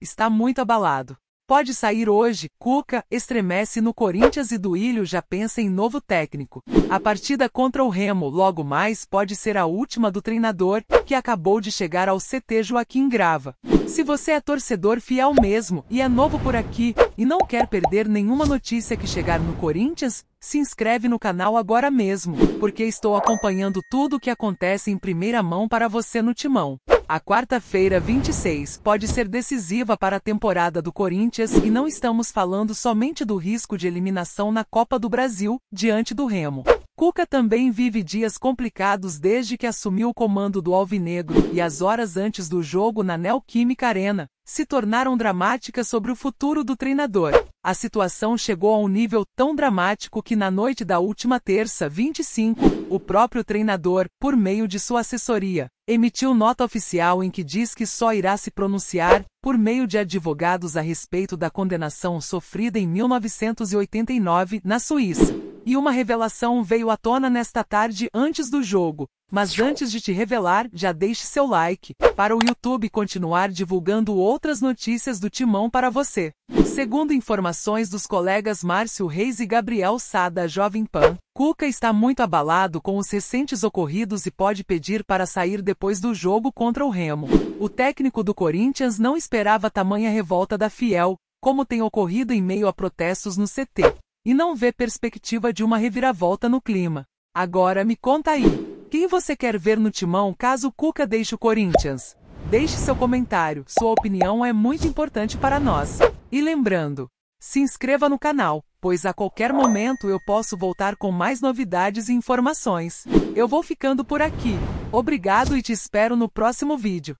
Está muito abalado. Pode sair hoje, Cuca estremece no Corinthians e Duílio já pensa em novo técnico. A partida contra o Remo logo mais pode ser a última do treinador, que acabou de chegar ao CT Joaquim Grava. Se você é torcedor fiel mesmo e é novo por aqui e não quer perder nenhuma notícia que chegar no Corinthians, se inscreve no canal agora mesmo, porque estou acompanhando tudo o que acontece em primeira mão para você no Timão. A quarta-feira 26 pode ser decisiva para a temporada do Corinthians e não estamos falando somente do risco de eliminação na Copa do Brasil, diante do Remo. Cuca também vive dias complicados desde que assumiu o comando do Alvinegro e as horas antes do jogo na Neoquímica Arena se tornaram dramáticas sobre o futuro do treinador a situação chegou a um nível tão dramático que na noite da última terça, 25, o próprio treinador, por meio de sua assessoria, emitiu nota oficial em que diz que só irá se pronunciar, por meio de advogados a respeito da condenação sofrida em 1989 na Suíça. E uma revelação veio à tona nesta tarde antes do jogo, mas antes de te revelar, já deixe seu like, para o YouTube continuar divulgando outras notícias do Timão para você. Segundo informações dos colegas Márcio Reis e Gabriel Sá da Jovem Pan, Cuca está muito abalado com os recentes ocorridos e pode pedir para sair depois do jogo contra o Remo. O técnico do Corinthians não esperava tamanha revolta da Fiel, como tem ocorrido em meio a protestos no CT, e não vê perspectiva de uma reviravolta no clima. Agora me conta aí. Quem você quer ver no timão caso Cuca deixe o Corinthians? Deixe seu comentário, sua opinião é muito importante para nós. E lembrando, se inscreva no canal, pois a qualquer momento eu posso voltar com mais novidades e informações. Eu vou ficando por aqui. Obrigado e te espero no próximo vídeo.